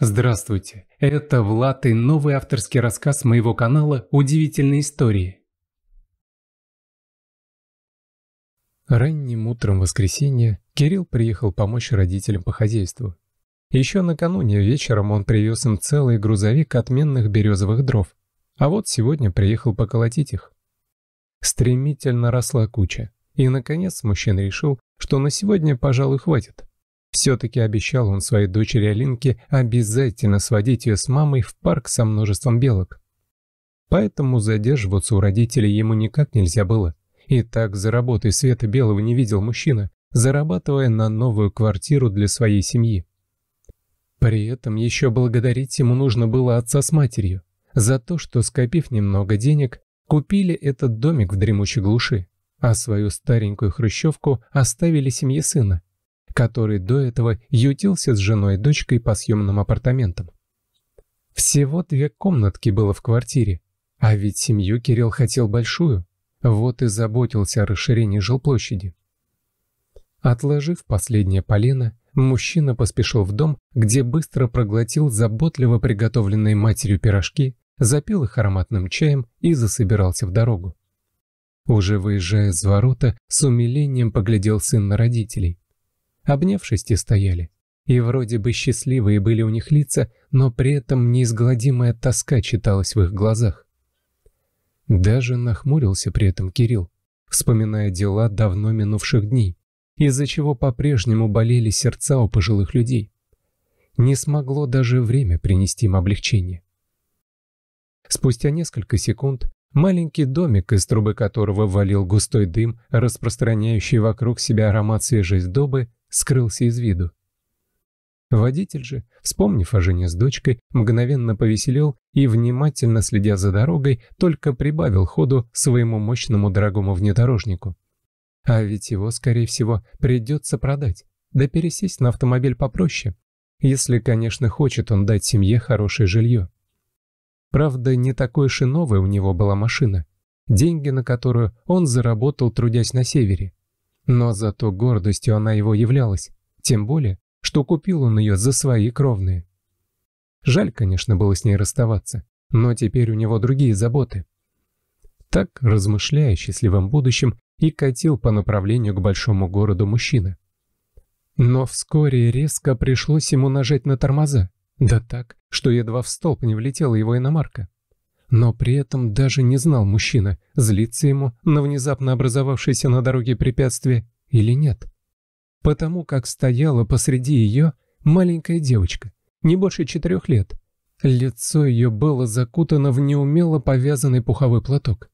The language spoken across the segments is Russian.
Здравствуйте, это Влад и новый авторский рассказ моего канала «Удивительные истории». Ранним утром воскресенья Кирилл приехал помочь родителям по хозяйству. Еще накануне вечером он привез им целый грузовик отменных березовых дров, а вот сегодня приехал поколотить их. Стремительно росла куча, и, наконец, мужчина решил, что на сегодня, пожалуй, хватит. Все-таки обещал он своей дочери Алинке обязательно сводить ее с мамой в парк со множеством белок. Поэтому задерживаться у родителей ему никак нельзя было. И так за работой Света Белого не видел мужчина, зарабатывая на новую квартиру для своей семьи. При этом еще благодарить ему нужно было отца с матерью за то, что, скопив немного денег, купили этот домик в дремучей глуши, а свою старенькую хрущевку оставили семье сына, который до этого ютился с женой и дочкой по съемным апартаментам. Всего две комнатки было в квартире, а ведь семью Кирилл хотел большую, вот и заботился о расширении жилплощади. Отложив последнее полено, мужчина поспешил в дом, где быстро проглотил заботливо приготовленные матерью пирожки, запил их ароматным чаем и засобирался в дорогу. Уже выезжая с ворота, с умилением поглядел сын на родителей. Обнявшись и стояли. И вроде бы счастливые были у них лица, но при этом неизгладимая тоска читалась в их глазах. Даже нахмурился при этом Кирилл, вспоминая дела давно минувших дней, из-за чего по-прежнему болели сердца у пожилых людей. Не смогло даже время принести им облегчение. Спустя несколько секунд маленький домик, из трубы которого валил густой дым, распространяющий вокруг себя аромат свежей сдобы, скрылся из виду. Водитель же, вспомнив о жене с дочкой, мгновенно повеселел и, внимательно следя за дорогой, только прибавил ходу своему мощному дорогому внедорожнику. А ведь его, скорее всего, придется продать, да пересесть на автомобиль попроще, если, конечно, хочет он дать семье хорошее жилье. Правда, не такой шиновой у него была машина, деньги на которую он заработал, трудясь на севере. Но зато гордостью она его являлась, тем более, что купил он ее за свои кровные. Жаль, конечно, было с ней расставаться, но теперь у него другие заботы. Так, размышляя о счастливом будущем, и катил по направлению к большому городу мужчина. Но вскоре резко пришлось ему нажать на тормоза, да так, что едва в столб не влетела его иномарка. Но при этом даже не знал мужчина, злиться ему на внезапно образовавшееся на дороге препятствие или нет. Потому как стояла посреди ее маленькая девочка, не больше четырех лет. Лицо ее было закутано в неумело повязанный пуховой платок.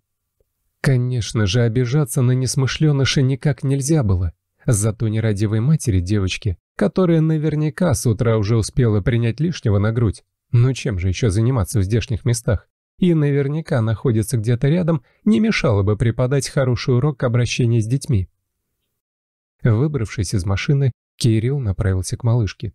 Конечно же, обижаться на несмышленыша никак нельзя было. Зато нерадивой матери девочки, которая наверняка с утра уже успела принять лишнего на грудь, ну чем же еще заниматься в здешних местах, и наверняка находится где-то рядом, не мешало бы преподать хороший урок обращения с детьми. Выбравшись из машины, Кирилл направился к малышке.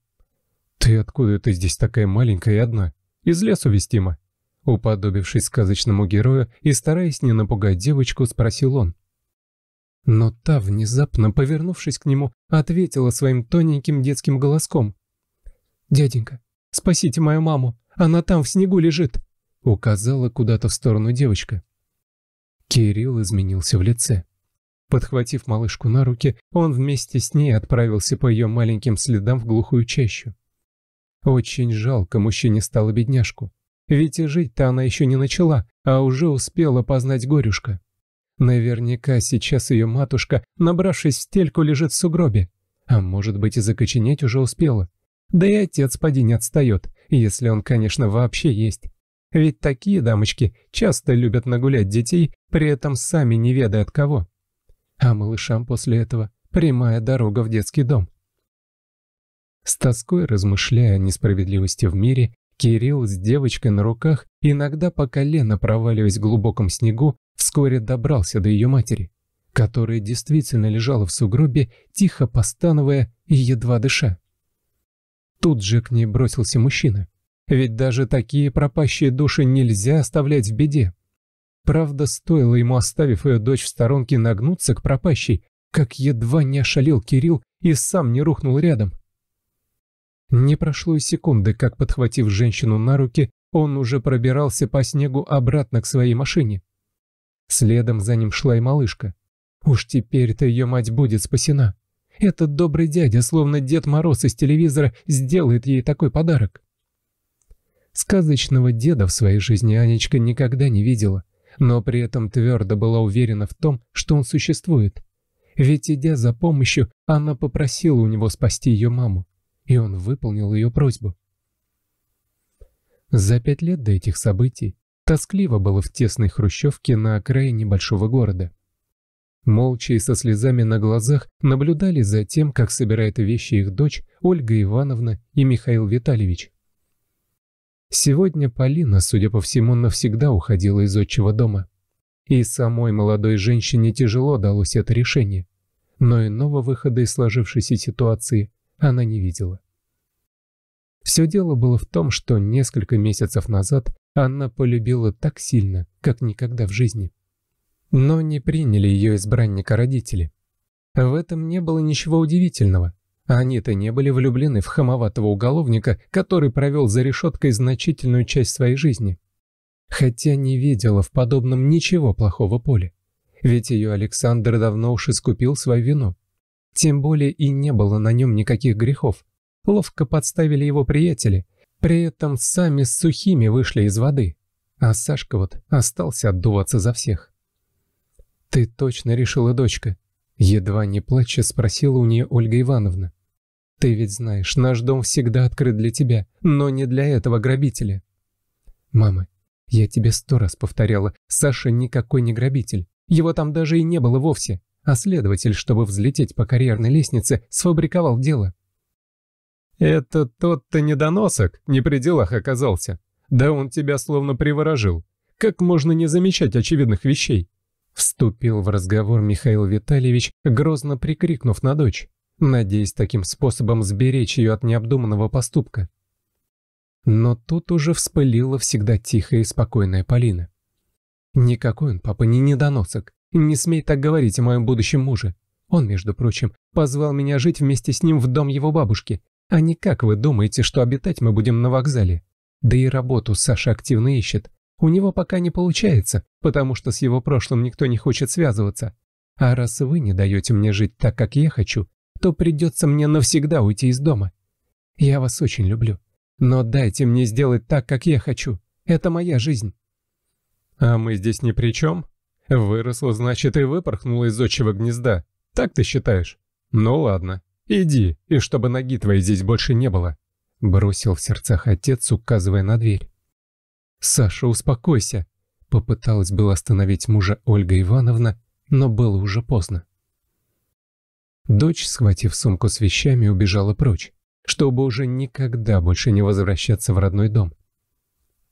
«Ты откуда ты здесь такая маленькая и одна? Из лесу вестима?» Уподобившись сказочному герою и стараясь не напугать девочку, спросил он. Но та, внезапно повернувшись к нему, ответила своим тоненьким детским голоском. «Дяденька, спасите мою маму, она там в снегу лежит!» Указала куда-то в сторону девочка. Кирилл изменился в лице. Подхватив малышку на руки, он вместе с ней отправился по ее маленьким следам в глухую чащу. Очень жалко мужчине стало бедняжку. Ведь и жить-то она еще не начала, а уже успела познать горюшка. Наверняка сейчас ее матушка, набравшись в стельку, лежит в сугробе. А может быть и закоченеть уже успела. Да и отец поди не отстает, если он, конечно, вообще есть. Ведь такие дамочки часто любят нагулять детей, при этом сами не ведая от кого. А малышам после этого прямая дорога в детский дом. С тоской размышляя о несправедливости в мире, Кирилл с девочкой на руках, иногда по колено проваливаясь в глубоком снегу, вскоре добрался до ее матери, которая действительно лежала в сугробе, тихо постановая и едва дыша. Тут же к ней бросился мужчина. Ведь даже такие пропащие души нельзя оставлять в беде. Правда, стоило ему, оставив ее дочь в сторонке, нагнуться к пропащей, как едва не ошалел Кирилл и сам не рухнул рядом. Не прошло и секунды, как, подхватив женщину на руки, он уже пробирался по снегу обратно к своей машине. Следом за ним шла и малышка. Уж теперь-то ее мать будет спасена. Этот добрый дядя, словно Дед Мороз из телевизора, сделает ей такой подарок. Сказочного деда в своей жизни Анечка никогда не видела, но при этом твердо была уверена в том, что он существует. Ведь, идя за помощью, она попросила у него спасти ее маму, и он выполнил ее просьбу. За пять лет до этих событий тоскливо было в тесной хрущевке на окраине большого города. Молча и со слезами на глазах наблюдали за тем, как собирает вещи их дочь Ольга Ивановна и Михаил Витальевич. Сегодня Полина, судя по всему, навсегда уходила из отчего дома. И самой молодой женщине тяжело далось это решение. Но иного выхода из сложившейся ситуации она не видела. Все дело было в том, что несколько месяцев назад Анна полюбила так сильно, как никогда в жизни. Но не приняли ее избранника родители. В этом не было ничего удивительного. Они-то не были влюблены в хамоватого уголовника, который провел за решеткой значительную часть своей жизни. Хотя не видела в подобном ничего плохого Поле. Ведь ее Александр давно уж искупил свою вину. Тем более и не было на нем никаких грехов. Ловко подставили его приятели, при этом сами с сухими вышли из воды. А Сашка вот остался отдуваться за всех. «Ты точно решила, дочка», Едва не плача спросила у нее Ольга Ивановна. «Ты ведь знаешь, наш дом всегда открыт для тебя, но не для этого грабителя». «Мама, я тебе сто раз повторяла, Саша никакой не грабитель. Его там даже и не было вовсе, а следователь, чтобы взлететь по карьерной лестнице, сфабриковал дело». «Это тот-то недоносок, не при делах оказался. Да он тебя словно приворожил. Как можно не замечать очевидных вещей?» Вступил в разговор Михаил Витальевич, грозно прикрикнув на дочь, надеясь таким способом сберечь ее от необдуманного поступка. Но тут уже вспылила всегда тихая и спокойная Полина. «Никакой он, папа, не недоносок. Не смей так говорить о моем будущем муже. Он, между прочим, позвал меня жить вместе с ним в дом его бабушки. А не как вы думаете, что обитать мы будем на вокзале? Да и работу Саша активно ищет. У него пока не получается, потому что с его прошлым никто не хочет связываться. А раз вы не даете мне жить так, как я хочу, то придется мне навсегда уйти из дома. Я вас очень люблю, но дайте мне сделать так, как я хочу. Это моя жизнь». «А мы здесь ни при чем? Выросла, значит, и выпорхнула из отчего гнезда. Так ты считаешь? Ну ладно, иди, и чтобы ноги твои здесь больше не было», — бросил в сердцах отец, указывая на дверь. «Саша, успокойся», Попыталась была остановить мужа Ольга Ивановна, но было уже поздно. Дочь, схватив сумку с вещами, убежала прочь, чтобы уже никогда больше не возвращаться в родной дом.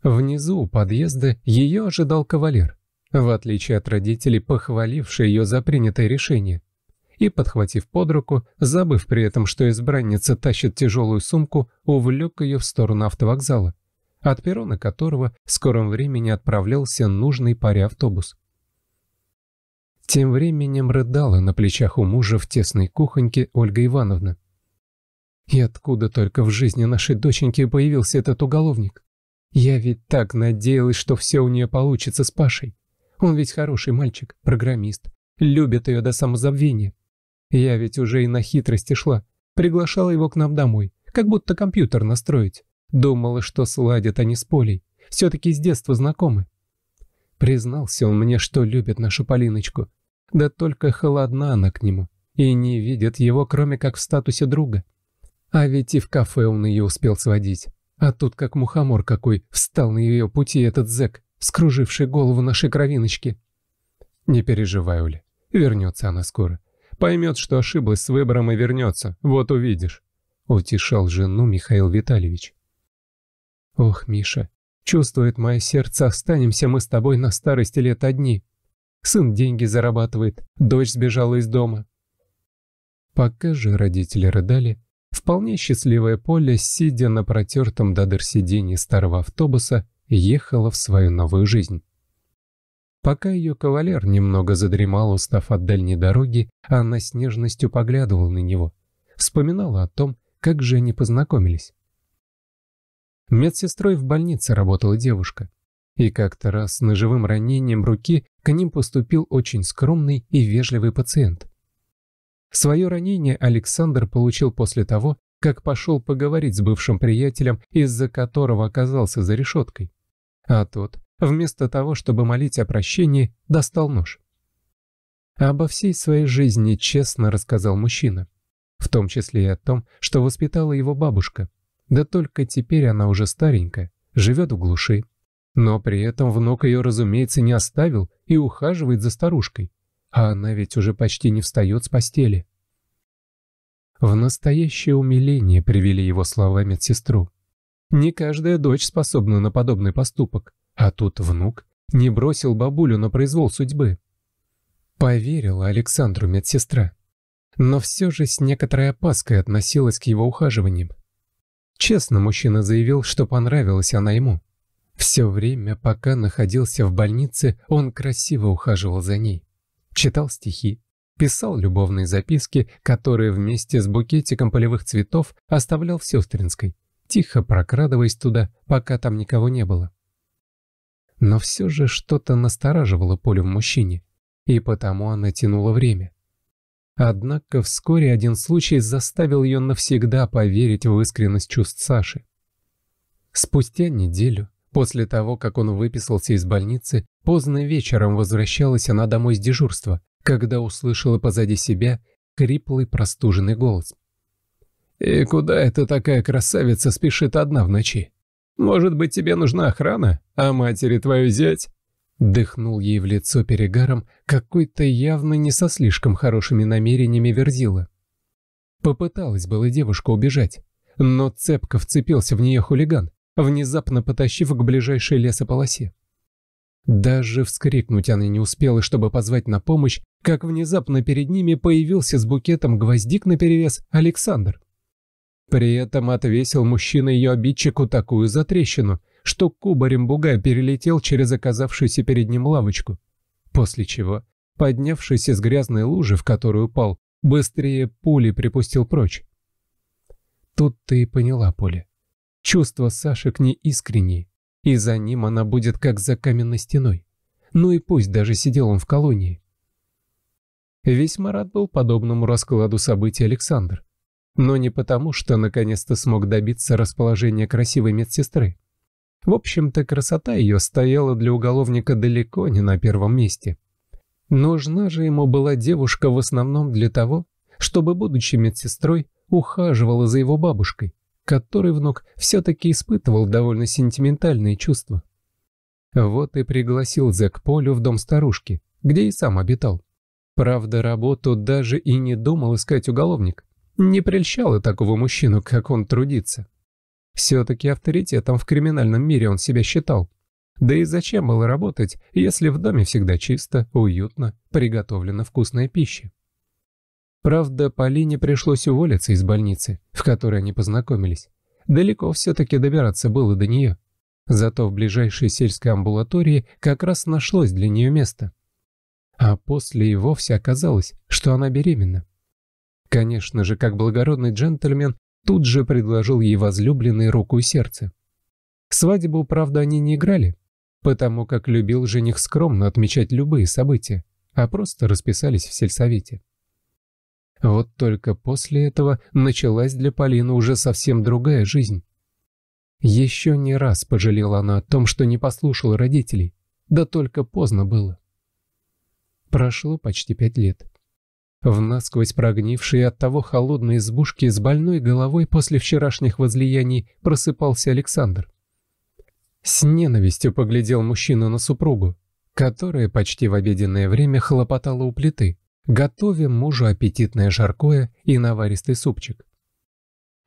Внизу у подъезда ее ожидал кавалер, в отличие от родителей, похваливший ее за принятое решение, и, подхватив под руку, забыв при этом, что избранница тащит тяжелую сумку, увлек ее в сторону автовокзала от перона, которого в скором времени отправлялся нужный паре автобус. Тем временем рыдала на плечах у мужа в тесной кухоньке Ольга Ивановна. И откуда только в жизни нашей доченьки появился этот уголовник? Я ведь так надеялась, что все у нее получится с Пашей. Он ведь хороший мальчик, программист, любит ее до самозабвения. Я ведь уже и на хитрости шла, приглашала его к нам домой, как будто компьютер настроить. Думала, что сладят они с Полей. Все-таки с детства знакомы. Признался он мне, что любит нашу Полиночку. Да только холодна она к нему и не видит его, кроме как в статусе друга. А ведь и в кафе он ее успел сводить. А тут как мухомор какой встал на ее пути этот зэк, скруживший голову нашей кровиночки. Не переживай, Оля, вернется она скоро. Поймет, что ошиблась с выбором и вернется, вот увидишь. Утешал жену Михаил Витальевич. Ох, Миша, чувствует мое сердце, останемся мы с тобой на старости лет одни. Сын деньги зарабатывает, дочь сбежала из дома. Пока же родители рыдали, вполне счастливое поле, сидя на протертом до дыр сиденье старого автобуса, ехала в свою новую жизнь. Пока ее кавалер немного задремал, устав от дальней дороги, она с нежностью поглядывала на него. Вспоминала о том, как же они познакомились. Медсестрой в больнице работала девушка. И как-то раз с ножевым ранением руки к ним поступил очень скромный и вежливый пациент. Свое ранение Александр получил после того, как пошел поговорить с бывшим приятелем, из-за которого оказался за решеткой. А тот, вместо того, чтобы молить о прощении, достал нож. Обо всей своей жизни честно рассказал мужчина, в том числе и о том, что воспитала его бабушка – да только теперь она уже старенькая, живет в глуши. Но при этом внук ее, разумеется, не оставил и ухаживает за старушкой. А она ведь уже почти не встает с постели. В настоящее умиление привели его слова медсестру. Не каждая дочь способна на подобный поступок, а тут внук не бросил бабулю на произвол судьбы. Поверила Александру медсестра, но все же с некоторой опаской относилась к его ухаживаниям. Честно, мужчина заявил, что понравилась она ему. Все время, пока находился в больнице, он красиво ухаживал за ней. Читал стихи, писал любовные записки, которые вместе с букетиком полевых цветов оставлял в Сестринской, тихо прокрадываясь туда, пока там никого не было. Но все же что-то настораживало Полю в мужчине, и потому она тянула время. Однако вскоре один случай заставил ее навсегда поверить в искренность чувств Саши. Спустя неделю, после того, как он выписался из больницы, поздно вечером возвращалась она домой с дежурства, когда услышала позади себя криплый простуженный голос. «И куда эта такая красавица спешит одна в ночи? Может быть, тебе нужна охрана, а матери твою взять?" Дыхнул ей в лицо перегаром какой-то явно не со слишком хорошими намерениями верзила. Попыталась была девушка убежать, но цепко вцепился в нее хулиган, внезапно потащив к ближайшей лесополосе. Даже вскрикнуть она не успела, чтобы позвать на помощь, как внезапно перед ними появился с букетом гвоздик наперевес Александр. При этом отвесил мужчина ее обидчику такую затрещину, что кубарем бугая перелетел через оказавшуюся перед ним лавочку, после чего, поднявшись из грязной лужи, в которую упал, быстрее пули припустил прочь. Тут ты и поняла, Поля. Чувство ней неискренние, и за ним она будет как за каменной стеной. Ну и пусть даже сидел он в колонии. Весьма рад был подобному раскладу событий Александр. Но не потому, что наконец-то смог добиться расположения красивой медсестры. В общем-то, красота ее стояла для уголовника далеко не на первом месте. Нужна же ему была девушка в основном для того, чтобы, будучи медсестрой, ухаживала за его бабушкой, который внук все-таки испытывал довольно сентиментальные чувства. Вот и пригласил Зек Полю в дом старушки, где и сам обитал. Правда, работу даже и не думал искать уголовник. Не прельщало такого мужчину, как он трудится. Все-таки авторитетом в криминальном мире он себя считал. Да и зачем было работать, если в доме всегда чисто, уютно, приготовлена вкусная пища? Правда, Полине пришлось уволиться из больницы, в которой они познакомились. Далеко все-таки добираться было до нее. Зато в ближайшей сельской амбулатории как раз нашлось для нее место. А после и вовсе оказалось, что она беременна. Конечно же, как благородный джентльмен, Тут же предложил ей возлюбленный руку и сердце. Свадьбу, правда, они не играли, потому как любил жених скромно отмечать любые события, а просто расписались в сельсовете. Вот только после этого началась для Полины уже совсем другая жизнь. Еще не раз пожалела она о том, что не послушала родителей, да только поздно было. Прошло почти пять лет. В насквозь прогнившей от того холодной избушке с больной головой после вчерашних возлияний просыпался Александр. С ненавистью поглядел мужчина на супругу, которая почти в обеденное время хлопотала у плиты, готовя мужу аппетитное жаркое и наваристый супчик.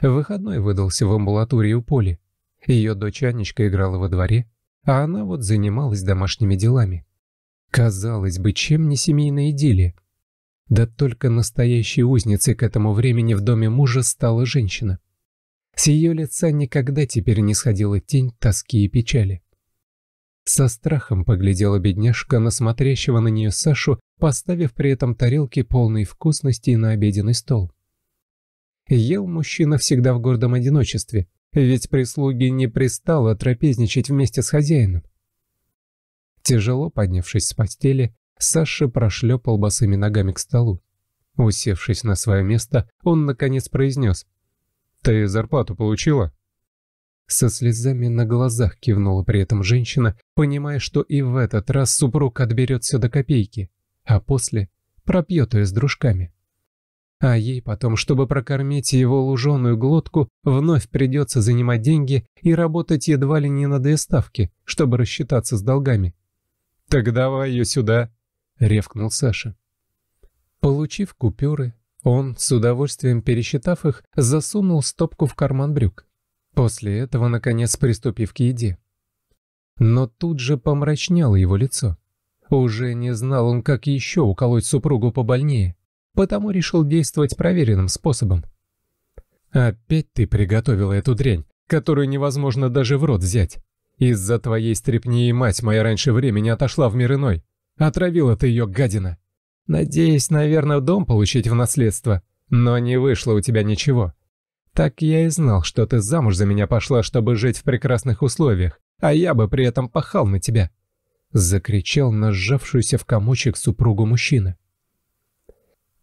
Выходной выдался в амбулатории у Поли. Ее дочь Анечка играла во дворе, а она вот занималась домашними делами. Казалось бы, чем не семейная идиллия? Да только настоящей узницей к этому времени в доме мужа стала женщина. С ее лица никогда теперь не сходила тень тоски и печали. Со страхом поглядела бедняжка на смотрящего на нее Сашу, поставив при этом тарелки полные вкусности на обеденный стол. Ел мужчина всегда в гордом одиночестве, ведь прислуги не пристало трапезничать вместе с хозяином. Тяжело поднявшись с постели, Саша прошлепал босыми ногами к столу. Усевшись на свое место, он наконец произнес. «Ты зарплату получила?» Со слезами на глазах кивнула при этом женщина, понимая, что и в этот раз супруг отберет все до копейки, а после пропьет ее с дружками. А ей потом, чтобы прокормить его луженую глотку, вновь придется занимать деньги и работать едва ли не на две ставки, чтобы рассчитаться с долгами. «Так давай ее сюда», — ревкнул Саша. Получив купюры, он, с удовольствием пересчитав их, засунул стопку в карман брюк. После этого, наконец, приступив к еде. Но тут же помрачнело его лицо. Уже не знал он, как еще уколоть супругу побольнее, потому решил действовать проверенным способом. «Опять ты приготовила эту дрянь, которую невозможно даже в рот взять. Из-за твоей стрепни и мать моя раньше времени отошла в мир иной. Отравила ты ее, гадина. Надеюсь, наверное, дом получить в наследство. Но не вышло у тебя ничего. Так я и знал, что ты замуж за меня пошла, чтобы жить в прекрасных условиях, а я бы при этом пахал на тебя!» Закричал на сжавшуюся в комочек супругу мужчина.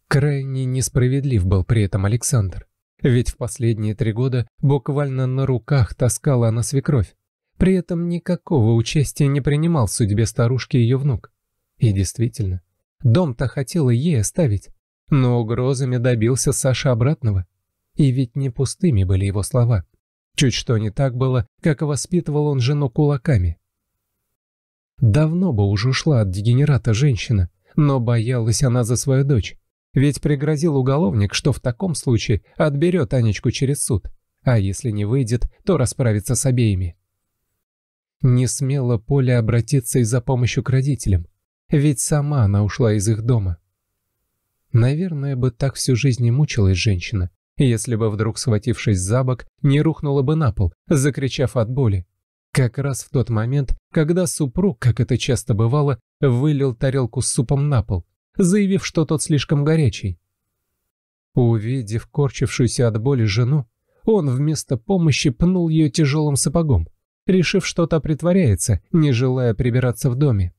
Крайне несправедлив был при этом Александр. Ведь в последние три года буквально на руках таскала она свекровь. При этом никакого участия не принимал в судьбе старушки ее внук. И действительно, дом-то хотела ей оставить, но угрозами добился Саша обратного. И ведь не пустыми были его слова. Чуть что не так было, как воспитывал он жену кулаками. Давно бы уже ушла от дегенерата женщина, но боялась она за свою дочь. Ведь пригрозил уголовник, что в таком случае отберет Анечку через суд, а если не выйдет, то расправится с обеими. Не смело Поле обратиться и за помощью к родителям. Ведь сама она ушла из их дома. Наверное, бы так всю жизнь и мучилась женщина, если бы вдруг, схватившись за бок, не рухнула бы на пол, закричав от боли. Как раз в тот момент, когда супруг, как это часто бывало, вылил тарелку с супом на пол, заявив, что тот слишком горячий. Увидев корчившуюся от боли жену, он вместо помощи пнул ее тяжелым сапогом, решив, что та притворяется, не желая прибираться в доме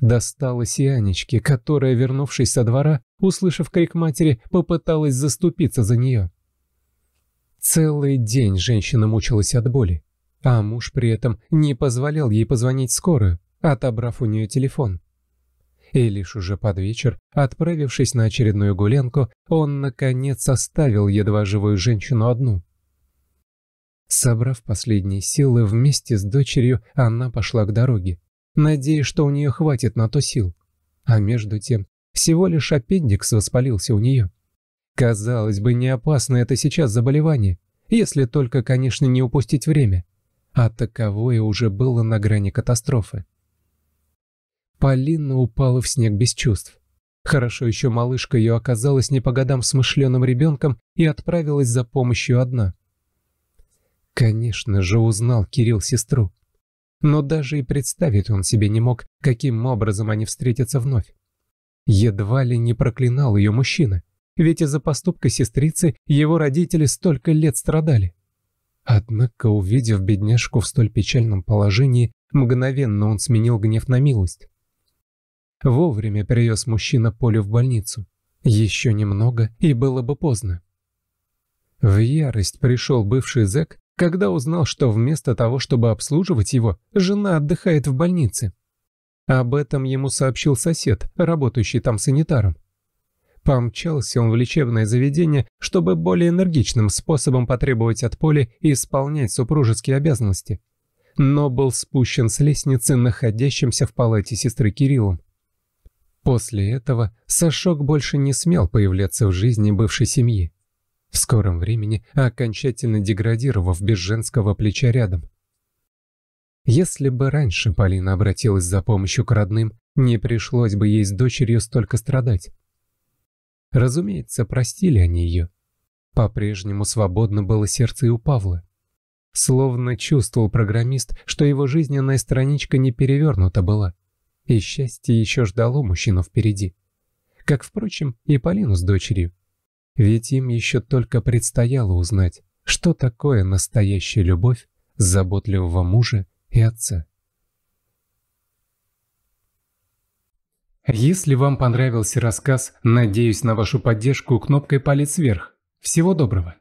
досталось и Анечке, которая, вернувшись со двора, услышав крик матери, попыталась заступиться за нее. Целый день женщина мучилась от боли, а муж при этом не позволял ей позвонить скорую, отобрав у нее телефон. И лишь уже под вечер, отправившись на очередную гулянку, он, наконец, оставил едва живую женщину одну. Собрав последние силы, вместе с дочерью она пошла к дороге, надеясь, что у нее хватит на то сил. А между тем, всего лишь аппендикс воспалился у нее. Казалось бы, не опасно это сейчас заболевание, если только, конечно, не упустить время. А таковое уже было на грани катастрофы. Полина упала в снег без чувств. Хорошо еще малышка ее оказалась не по годам смышленым ребенком и отправилась за помощью одна. Конечно же, узнал Кирилл сестру но даже и представить он себе не мог, каким образом они встретятся вновь. Едва ли не проклинал ее мужчина, ведь из-за поступка сестрицы его родители столько лет страдали. Однако, увидев бедняжку в столь печальном положении, мгновенно он сменил гнев на милость. Вовремя привез мужчина Полю в больницу. Еще немного, и было бы поздно. В ярость пришел бывший зэк когда узнал, что вместо того, чтобы обслуживать его, жена отдыхает в больнице. Об этом ему сообщил сосед, работающий там санитаром. Помчался он в лечебное заведение, чтобы более энергичным способом потребовать от Поли исполнять супружеские обязанности. Но был спущен с лестницы находящимся в палате сестры Кириллом. После этого Сашок больше не смел появляться в жизни бывшей семьи в скором времени окончательно деградировав без женского плеча рядом. Если бы раньше Полина обратилась за помощью к родным, не пришлось бы ей с дочерью столько страдать. Разумеется, простили они ее. По-прежнему свободно было сердце и у Павла. Словно чувствовал программист, что его жизненная страничка не перевернута была. И счастье еще ждало мужчину впереди. Как, впрочем, и Полину с дочерью. Ведь им еще только предстояло узнать, что такое настоящая любовь заботливого мужа и отца. Если вам понравился рассказ, надеюсь на вашу поддержку кнопкой «Палец вверх». Всего доброго!